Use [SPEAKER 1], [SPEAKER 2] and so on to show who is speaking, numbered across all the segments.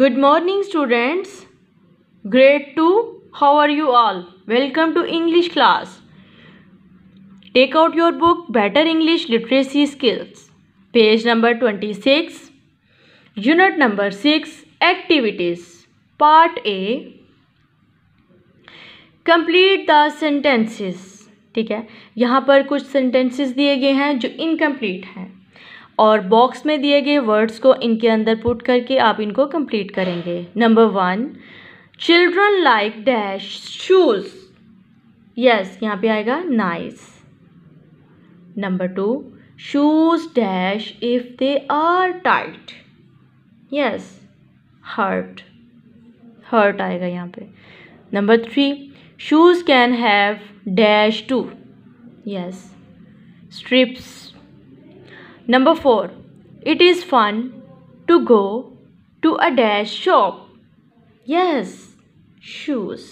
[SPEAKER 1] good morning students grade 2 how are you all welcome to english class take out your book better english literacy skills page number 26 unit number 6 activities part a complete the sentences ठीक है यहाँ पर कुछ sentences दिए गए हैं जो incomplete हैं और बॉक्स में दिए गए वर्ड्स को इनके अंदर पुट करके आप इनको कंप्लीट करेंगे number one children like dash shoes yes यहाँ पे आएगा nice number two shoes dash if they are tight yes hurt hurt आएगा यहाँ पे number three shoes can have dash two yes stripes Number 4. It is fun to go to a dash shop. Yes, shoes.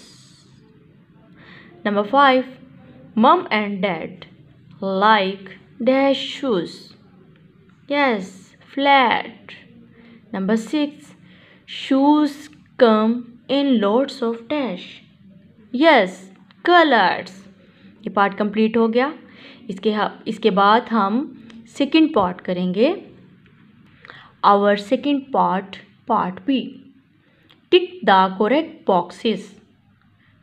[SPEAKER 1] Number 5. Mom and dad like dash shoes. Yes, flat. Number 6. Shoes come in lots of dash. Yes, colors. ये part complete हो गया इसके हाँ, इसके बाद हम second part करेंगे our second part part B tick the correct boxes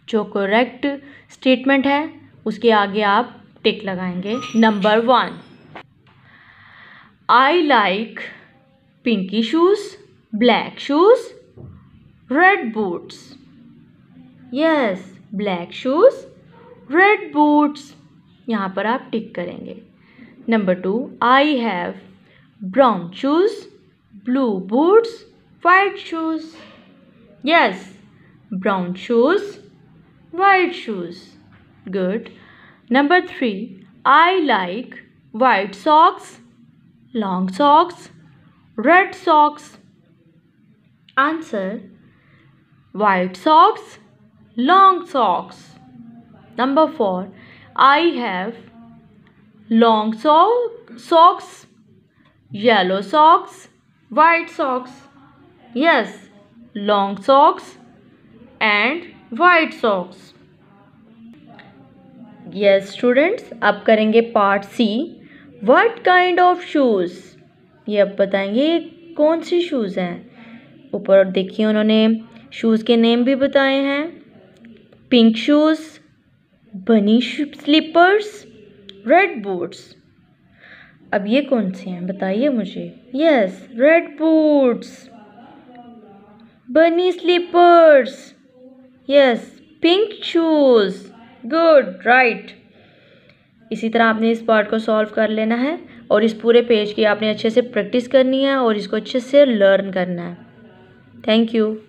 [SPEAKER 1] जो करेक्ट स्टेटमेंट है उसके आगे आप टिक लगाएंगे number one I like pinky shoes black shoes red boots yes black shoes red boots यहाँ पर आप टिक करेंगे Number 2. I have brown shoes, blue boots, white shoes. Yes, brown shoes, white shoes. Good. Number 3. I like white socks, long socks, red socks. Answer. White socks, long socks. Number 4. I have long so socks yellow socks white socks yes long socks and white socks yes students अब करेंगे part C what kind of shoes ये अब बताएंगे कौन सी shoes हैं ऊपर देखिए उन्होंने शूज़ के नेम भी बताए हैं pink shoes bunny slippers red boots अब ये कौन से हैं बताइए मुझे yes red boots bunny slippers yes pink shoes good right इसी तरह आपने इस पार्ट को सॉल्व कर लेना है और इस पूरे पेज की आपने अच्छे से प्रैक्टिस करनी है और इसको अच्छे से लर्न करना है थैंक यू